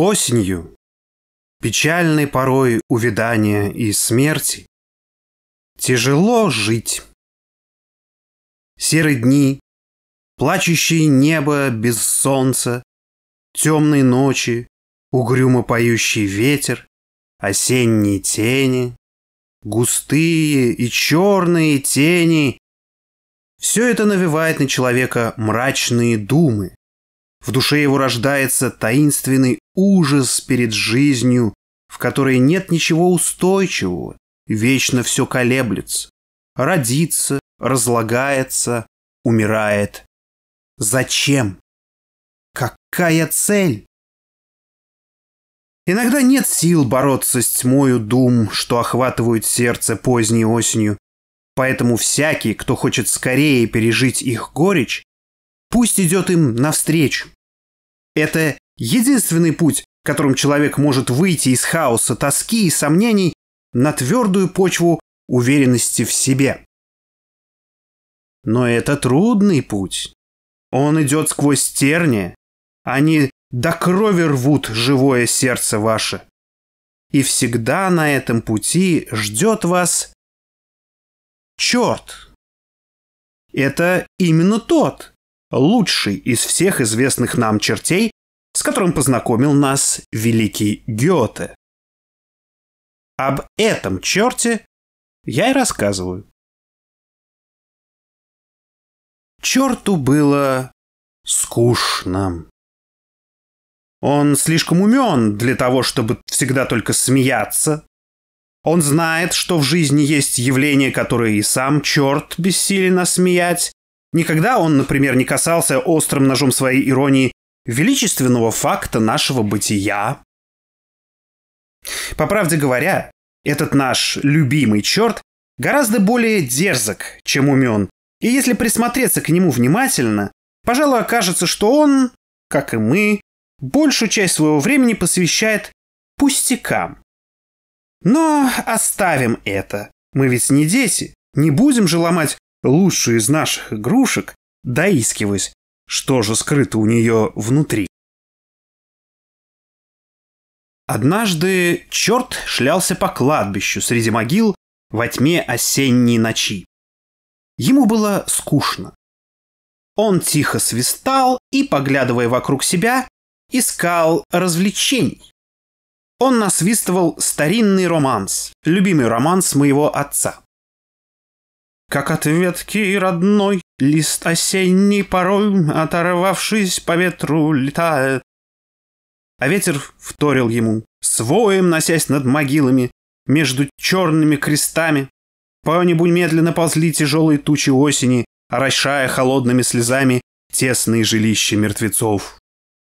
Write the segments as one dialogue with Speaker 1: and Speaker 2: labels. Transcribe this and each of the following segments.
Speaker 1: Осенью, печальной порой увядания и смерти, тяжело жить.
Speaker 2: Серые дни, плачущее небо без солнца, темные ночи, угрюмо поющий ветер, осенние тени, густые и черные тени. Все это навевает на человека мрачные думы. В душе его рождается таинственный ужас перед жизнью, в которой нет ничего устойчивого, вечно все колеблется, родится, разлагается, умирает. Зачем? Какая цель? Иногда нет сил бороться с тьмою дум, что охватывают сердце поздней осенью, поэтому всякий, кто хочет скорее пережить их горечь, Пусть идет им навстречу. Это единственный путь, которым человек может выйти из хаоса тоски и сомнений на твердую почву уверенности в себе. Но это трудный путь. Он идет сквозь стерни, Они до крови рвут живое сердце ваше. И всегда на этом пути ждет вас черт. Это именно тот, лучший из всех известных нам чертей, с которым познакомил нас великий Гёте.
Speaker 1: Об этом черте я и рассказываю.
Speaker 2: Черту было скучно. Он слишком умен для того, чтобы всегда только смеяться. Он знает, что в жизни есть явления, которые и сам черт бессилен осмеять, Никогда он, например, не касался острым ножом своей иронии величественного факта нашего бытия. По правде говоря, этот наш любимый черт гораздо более дерзок, чем умен, и если присмотреться к нему внимательно, пожалуй, окажется, что он, как и мы, большую часть своего времени посвящает пустякам. Но оставим это. Мы ведь не дети, не будем же ломать лучшую из наших игрушек, доискиваюсь, что же скрыто у нее внутри.
Speaker 1: Однажды черт шлялся по
Speaker 2: кладбищу среди могил во тьме осенней ночи. Ему было скучно. Он тихо свистал и, поглядывая вокруг себя, искал развлечений. Он насвистывал старинный романс, любимый романс моего отца. Как от ветки родной лист осенний порой, оторвавшись по ветру, летает. А ветер вторил ему, своем носясь над могилами, между черными крестами. По небу медленно ползли тяжелые тучи осени, орошая холодными слезами тесные жилища мертвецов.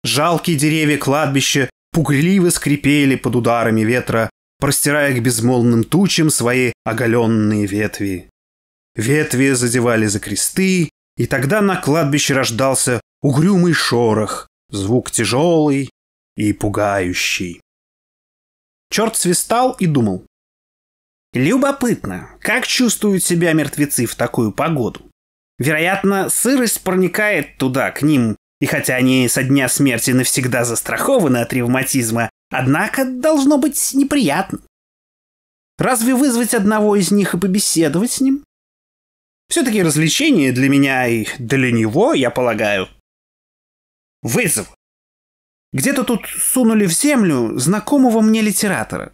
Speaker 2: Жалкие деревья кладбища пугливо скрипели под ударами ветра, простирая к безмолвным тучам свои оголенные ветви ветви задевали за кресты, и тогда на кладбище рождался угрюмый шорох, звук тяжелый и пугающий. Черт свистал и думал. Любопытно, как чувствуют себя мертвецы в такую погоду? Вероятно, сырость проникает туда, к ним, и хотя они со дня смерти навсегда застрахованы от ревматизма, однако должно быть неприятно. Разве вызвать одного из них и побеседовать с ним? Все-таки развлечение для меня и для него, я полагаю. Вызов. Где-то тут сунули в землю знакомого мне литератора.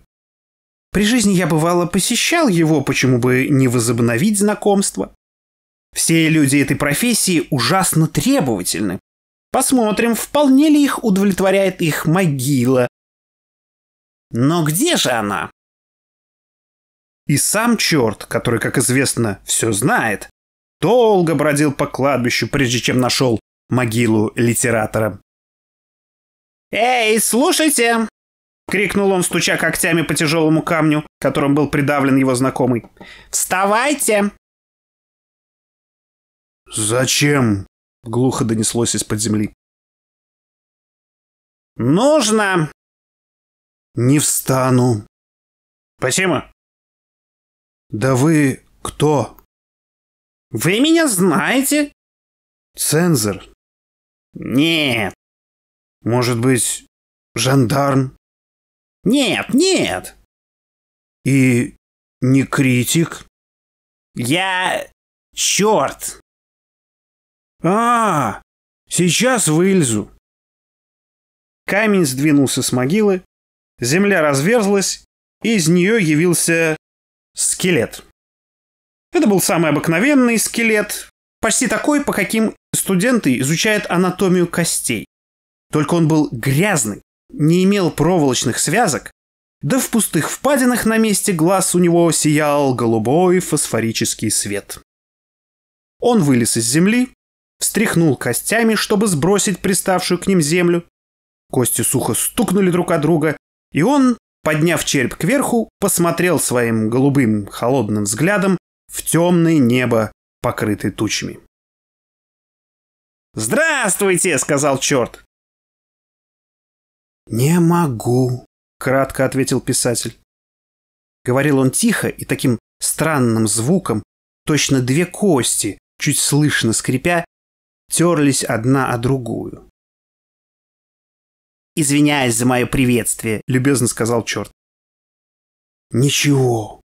Speaker 2: При жизни я бывало посещал его, почему бы не возобновить знакомство. Все люди этой профессии ужасно требовательны. Посмотрим, вполне ли их удовлетворяет их могила. Но где же она? И сам черт, который, как известно, все знает, долго бродил по кладбищу, прежде чем нашел могилу литератора. «Эй, слушайте!» — крикнул он, стуча когтями по тяжелому камню, которым был придавлен его знакомый. «Вставайте!»
Speaker 1: «Зачем?» — глухо донеслось из-под земли. «Нужно!» «Не встану!» «Почему?» «Да вы кто?» «Вы меня знаете?» «Цензор». «Нет». «Может быть, жандарм?» «Нет, нет». «И не критик?» «Я... черт!» «А, сейчас вылезу.
Speaker 2: Камень сдвинулся с могилы, земля разверзлась, и из нее явился Скелет. Это был самый обыкновенный скелет, почти такой, по каким студенты изучают анатомию костей. Только он был грязный, не имел проволочных связок, да в пустых впадинах на месте глаз у него сиял голубой фосфорический свет. Он вылез из земли, встряхнул костями, чтобы сбросить приставшую к ним землю. Кости сухо стукнули друг от друга, и он подняв череп кверху, посмотрел своим голубым холодным взглядом в темное небо, покрытое тучами. «Здравствуйте!» — сказал черт. «Не могу», — кратко ответил писатель. Говорил он тихо и таким странным звуком, точно две кости, чуть слышно скрипя, терлись одна о другую
Speaker 1: извиняюсь за мое приветствие», — любезно сказал черт. «Ничего.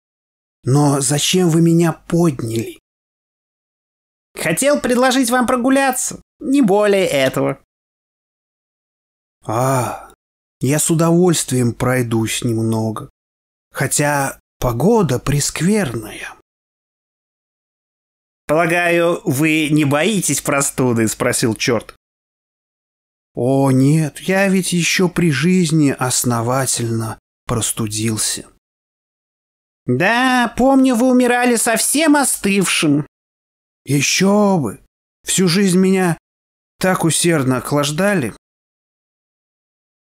Speaker 1: Но зачем вы меня подняли?» «Хотел предложить вам прогуляться. Не более этого».
Speaker 2: «А, я с удовольствием пройдусь немного. Хотя погода прескверная».
Speaker 1: «Полагаю,
Speaker 2: вы не боитесь простуды?» — спросил черт. О нет, я ведь еще при жизни основательно простудился. Да, помню, вы умирали совсем остывшим. Еще бы. Всю жизнь меня так усердно охлаждали.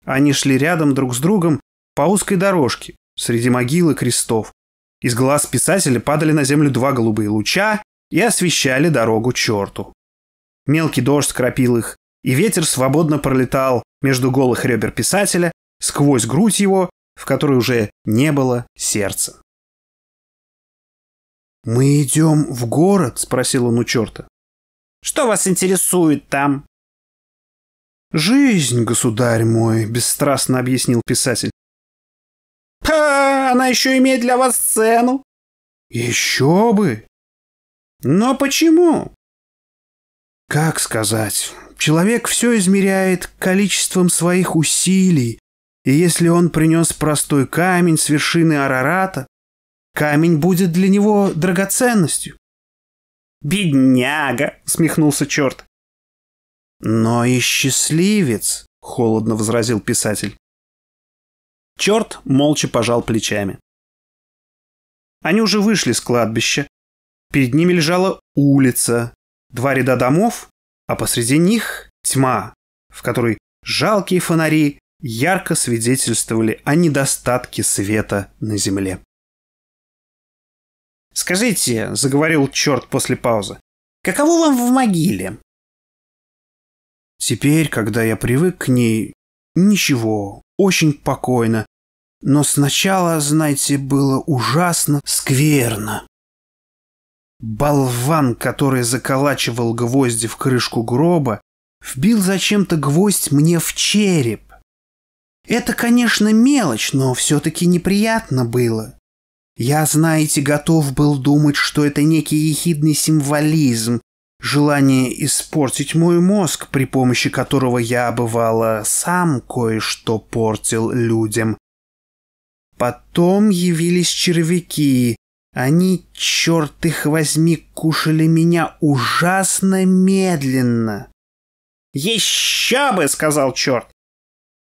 Speaker 2: Они шли рядом друг с другом по узкой дорожке среди могил и крестов. Из глаз писателя падали на землю два голубые луча и освещали дорогу черту. Мелкий дождь кропил их и ветер свободно пролетал между голых ребер писателя сквозь грудь его, в которой уже не было сердца. «Мы идем в город?» — спросил он у черта. «Что вас интересует там?» «Жизнь, государь мой», — бесстрастно объяснил писатель. «Ха! Она еще имеет для вас цену!» «Еще бы!» «Но почему?» «Как сказать? Человек все измеряет количеством своих усилий, и если он принес простой камень с вершины Арарата, камень будет для него драгоценностью. «Бедняга!» — смехнулся черт. «Но и счастливец!» — холодно возразил писатель. Черт молча пожал плечами. Они уже вышли с кладбища. Перед ними лежала улица, два ряда домов а посреди них тьма, в которой жалкие фонари ярко свидетельствовали о недостатке света на земле. «Скажите», — заговорил черт после паузы, — «каково вам в могиле?» «Теперь, когда я привык к ней, ничего, очень покойно. Но сначала, знаете, было ужасно скверно. Болван, который заколачивал гвозди в крышку гроба, вбил зачем-то гвоздь мне в череп. Это, конечно, мелочь, но все-таки неприятно было. Я, знаете, готов был думать, что это некий ехидный символизм, желание испортить мой мозг, при помощи которого я, бывало, сам кое-что портил людям. Потом явились червяки, они, черт их возьми, кушали меня ужасно медленно. «Еще бы!» — сказал черт.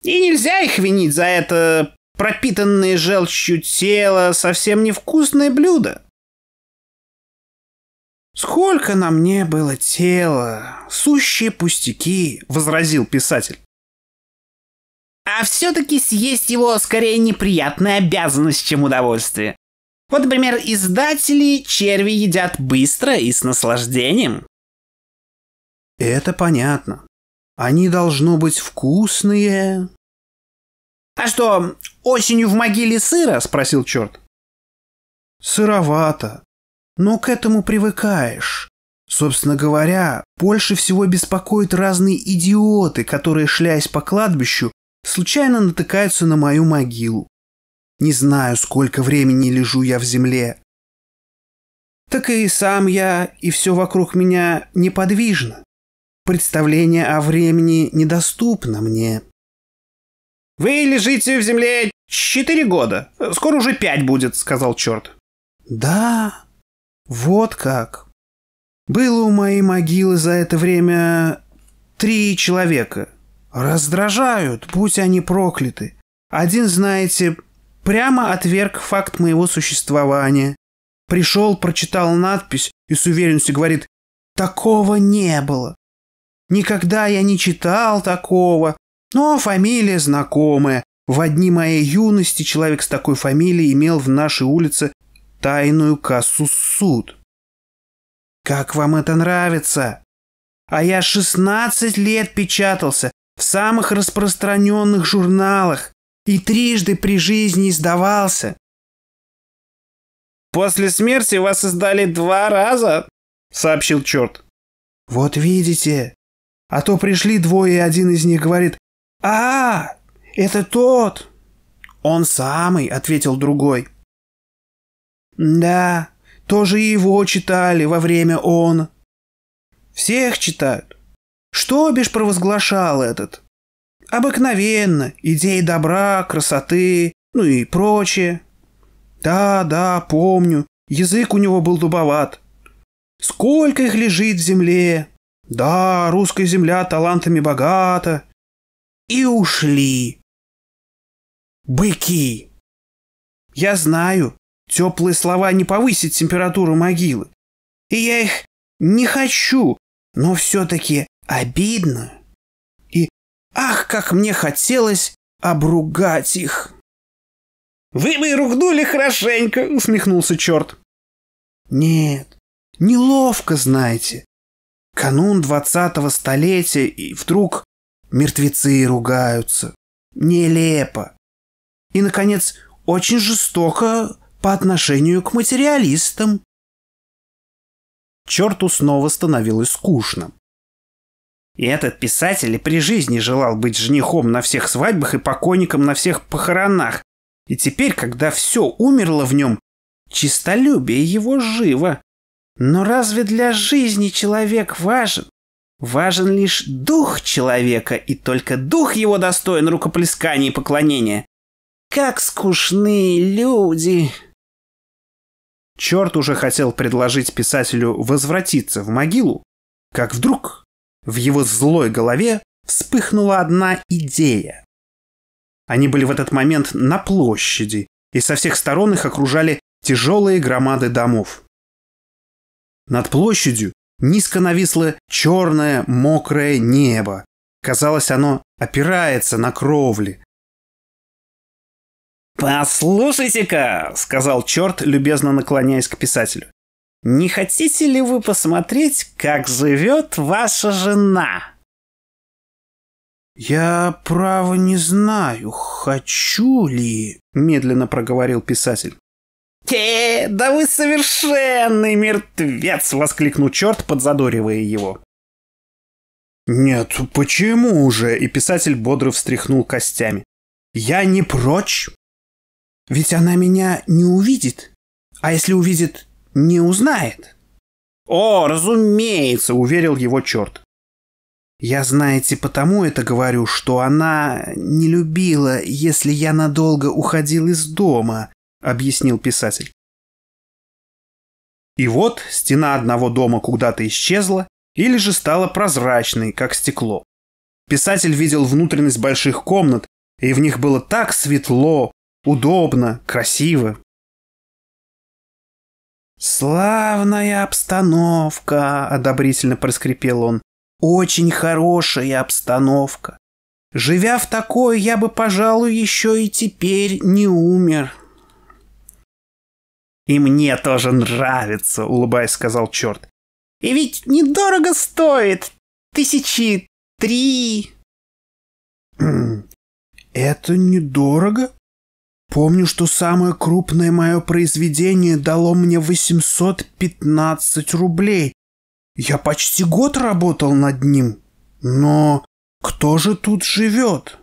Speaker 2: «И нельзя их винить за это пропитанное желчью тело, совсем невкусное блюдо. «Сколько на мне было тела! Сущие пустяки!» — возразил писатель. «А все-таки съесть его скорее неприятная обязанность, чем удовольствие. Вот, например, издатели черви едят быстро и с наслаждением. Это понятно. Они должно быть вкусные. А что, осенью в могиле сыро? Спросил черт. Сыровато. Но к этому привыкаешь. Собственно говоря, больше всего беспокоят разные идиоты, которые, шляясь по кладбищу, случайно натыкаются на мою могилу. Не знаю, сколько времени лежу я в земле. Так и сам я, и все вокруг меня неподвижно. Представление о времени недоступно мне. «Вы лежите в земле четыре года. Скоро уже пять будет», — сказал черт. «Да, вот как. Было у моей могилы за это время три человека. Раздражают, будь они прокляты. Один, знаете, прямо отверг факт моего существования. Пришел, прочитал надпись и с уверенностью говорит «Такого не было». Никогда я не читал такого, но ну, а фамилия знакомая. В одни моей юности человек с такой фамилией имел в нашей улице тайную кассу суд. Как вам это нравится? А я 16 лет печатался в самых распространенных журналах и трижды при жизни сдавался. «После смерти вас издали два раза», — сообщил черт. «Вот видите. А то пришли двое, и один из них говорит, «А, это тот!» «Он самый», — ответил другой. «Да, тоже его читали во время он». «Всех читают. Что бишь провозглашал этот?» Обыкновенно, идеи добра, красоты, ну и прочее. Да, да, помню, язык у него был дубоват. Сколько их лежит в земле? Да, русская земля талантами богата. И ушли. Быки. Я знаю, теплые слова не повысят температуру могилы. И я их не хочу, но все-таки обидно. Ах, как мне хотелось обругать их. «Вы бы ругнули хорошенько», — усмехнулся черт. «Нет, неловко, знаете. Канун двадцатого столетия, и вдруг мертвецы ругаются. Нелепо. И, наконец, очень жестоко по отношению к материалистам». Черту снова становилось скучно. И этот писатель и при жизни желал быть женихом на всех свадьбах и покойником на всех похоронах. И теперь, когда все умерло в нем, чистолюбие его живо. Но разве для жизни человек важен? Важен лишь дух человека, и только дух его достоин рукоплескания и поклонения. Как скучные люди!» Черт уже хотел предложить писателю возвратиться в могилу, как вдруг в его злой голове вспыхнула одна идея. Они были в этот момент на площади, и со всех сторон их окружали тяжелые громады домов. Над площадью низко нависло черное мокрое небо. Казалось, оно опирается на кровли. «Послушайте-ка», — сказал черт, любезно наклоняясь к писателю. Не хотите ли вы посмотреть, как живет ваша жена? Я право не знаю, хочу ли, медленно проговорил писатель. «Те, э, да вы совершенный мертвец!» — воскликнул черт, подзадоривая его. «Нет, почему же?» — и писатель бодро встряхнул костями. «Я не прочь. Ведь она меня не увидит. А если увидит, не узнает. О, разумеется, уверил его черт. Я, знаете, потому это говорю, что она не любила, если я надолго уходил из дома, объяснил писатель. И вот стена одного дома куда-то исчезла или же стала прозрачной, как стекло. Писатель видел внутренность больших комнат, и в них было так светло, удобно, красиво. «Славная обстановка!» — одобрительно проскрипел он. «Очень хорошая обстановка. Живя в такой, я бы, пожалуй, еще и теперь не умер». «И мне тоже нравится», — улыбаясь, сказал черт. «И ведь недорого стоит. Тысячи три». «Хм, «Это недорого?» Помню, что самое крупное мое произведение дало мне 815 рублей. Я почти год работал над ним. Но кто же тут живет?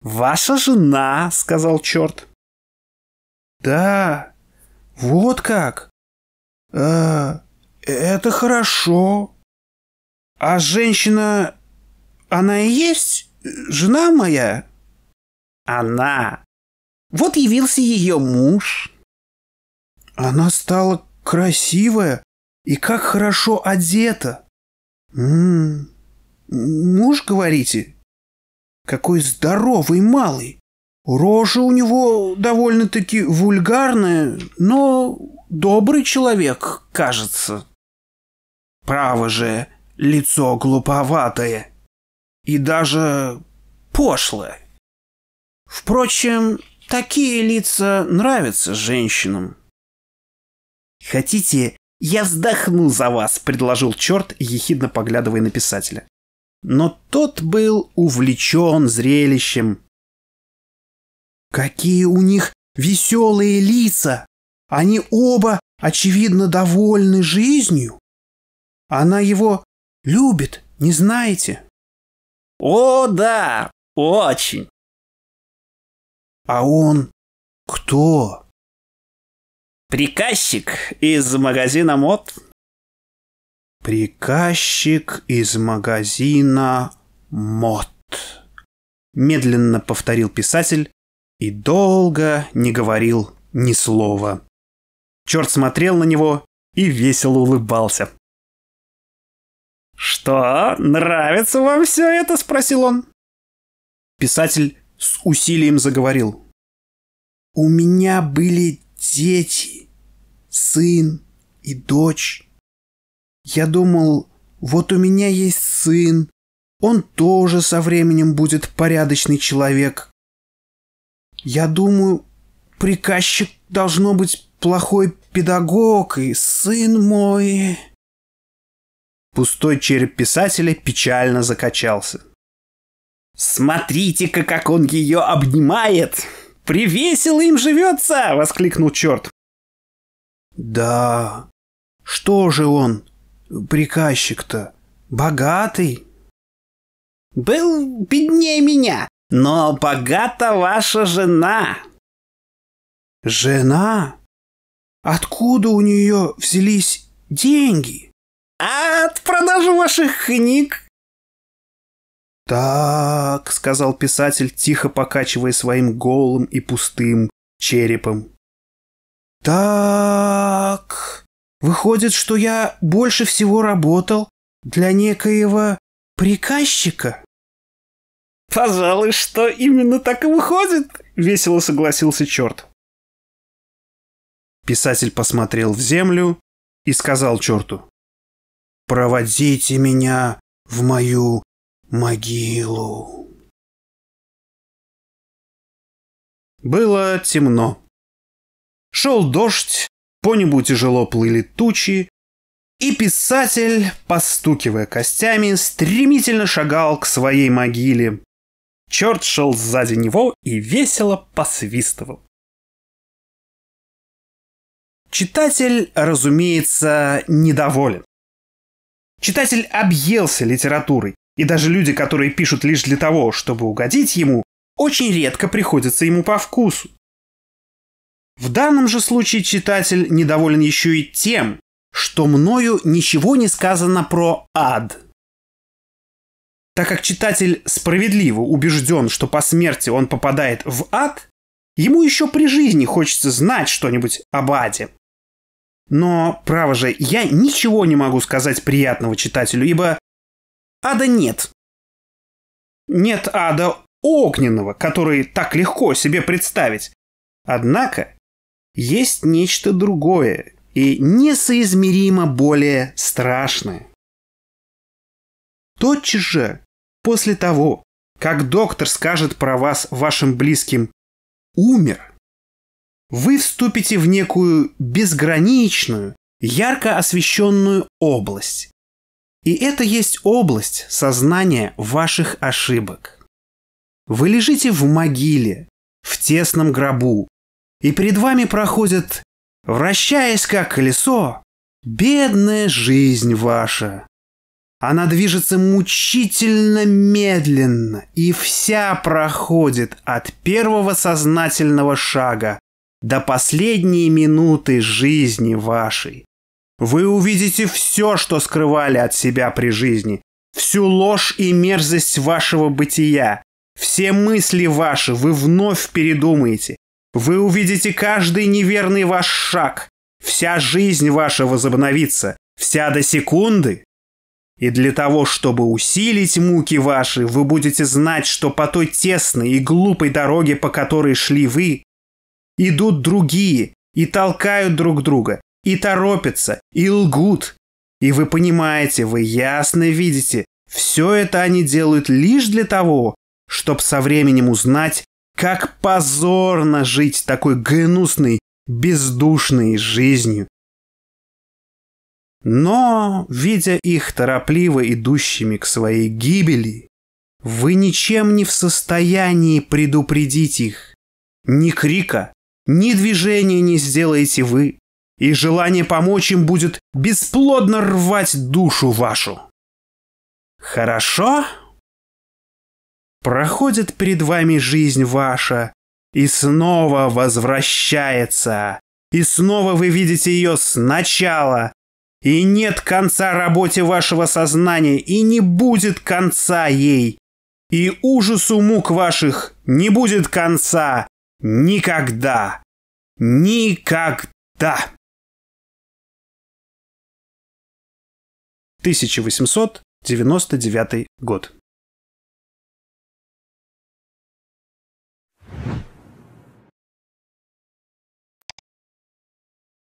Speaker 2: «Ваша жена», — сказал черт. «Да, вот как. Э, это хорошо. А женщина, она и есть жена моя?» «Она», вот явился ее муж. Она стала красивая и как хорошо одета. М м-м, -м -м. Муж, говорите? Какой здоровый малый. Рожа у него довольно-таки вульгарная, но добрый человек, кажется. Право же, лицо глуповатое и даже пошлое. Впрочем, Такие лица нравятся женщинам. «Хотите, я вздохну за вас», — предложил черт, ехидно поглядывая на писателя. Но тот был увлечен зрелищем. «Какие у них веселые лица! Они оба, очевидно, довольны жизнью. Она его любит, не знаете?» «О, да,
Speaker 1: очень!» А он кто?
Speaker 2: Приказчик из магазина мод. Приказчик из магазина мод. Медленно повторил писатель и долго не говорил ни слова. Черт смотрел на него и весело улыбался. «Что, нравится вам все это?» – спросил он. Писатель с усилием заговорил. «У меня были дети, сын и дочь. Я думал, вот у меня есть сын, он тоже со временем будет порядочный человек. Я думаю, приказчик должно быть плохой педагог, и сын мой...» Пустой череп писателя печально закачался. «Смотрите-ка, как он ее обнимает! Привесело им живется!» — воскликнул черт. «Да, что же он, приказчик-то, богатый?» «Был беднее меня, но богата ваша жена!» «Жена? Откуда у нее взялись деньги?» «От
Speaker 1: продажи ваших книг
Speaker 2: «Так», — сказал писатель, тихо покачивая своим голым и пустым черепом. «Так, выходит, что я больше всего работал для некоего приказчика?»
Speaker 1: «Пожалуй, что
Speaker 2: именно так и выходит», — весело согласился черт. Писатель посмотрел в землю и сказал черту. «Проводите меня в мою могилу.
Speaker 1: Было темно. Шел
Speaker 2: дождь, по небу тяжело плыли тучи, и писатель, постукивая костями, стремительно шагал к своей могиле. Черт шел сзади него и весело посвистывал. Читатель, разумеется, недоволен. Читатель объелся литературой. И даже люди, которые пишут лишь для того, чтобы угодить ему, очень редко приходятся ему по вкусу. В данном же случае читатель недоволен еще и тем, что мною ничего не сказано про ад. Так как читатель справедливо убежден, что по смерти он попадает в ад, ему еще при жизни хочется знать что-нибудь об аде. Но, право же, я ничего не могу сказать приятного читателю, ибо ада нет. Нет ада огненного, который так легко себе представить. Однако есть нечто другое и несоизмеримо более страшное. Тотчас же, после того, как доктор скажет про вас вашим близким «умер», вы вступите в некую безграничную, ярко освещенную область, и это есть область сознания ваших ошибок. Вы лежите в могиле, в тесном гробу, и перед вами проходит, вращаясь как колесо, бедная жизнь ваша. Она движется мучительно медленно и вся проходит от первого сознательного шага до последней минуты жизни вашей. Вы увидите все, что скрывали от себя при жизни, всю ложь и мерзость вашего бытия, все мысли ваши вы вновь передумаете. Вы увидите каждый неверный ваш шаг. Вся жизнь ваша возобновится, вся до секунды. И для того, чтобы усилить муки ваши, вы будете знать, что по той тесной и глупой дороге, по которой шли вы, идут другие и толкают друг друга, и торопятся, и лгут. И вы понимаете, вы ясно видите, все это они делают лишь для того, чтобы со временем узнать, как позорно жить такой гнусной, бездушной жизнью. Но, видя их торопливо идущими к своей гибели, вы ничем не в состоянии предупредить их. Ни крика, ни движения не сделаете вы и желание помочь им будет бесплодно рвать душу вашу. Хорошо? Проходит перед вами жизнь ваша и снова возвращается. И снова вы видите ее сначала. И нет конца работе вашего сознания, и не будет конца ей. И ужасу мук ваших не будет конца. Никогда. Никогда.
Speaker 1: 1899 год.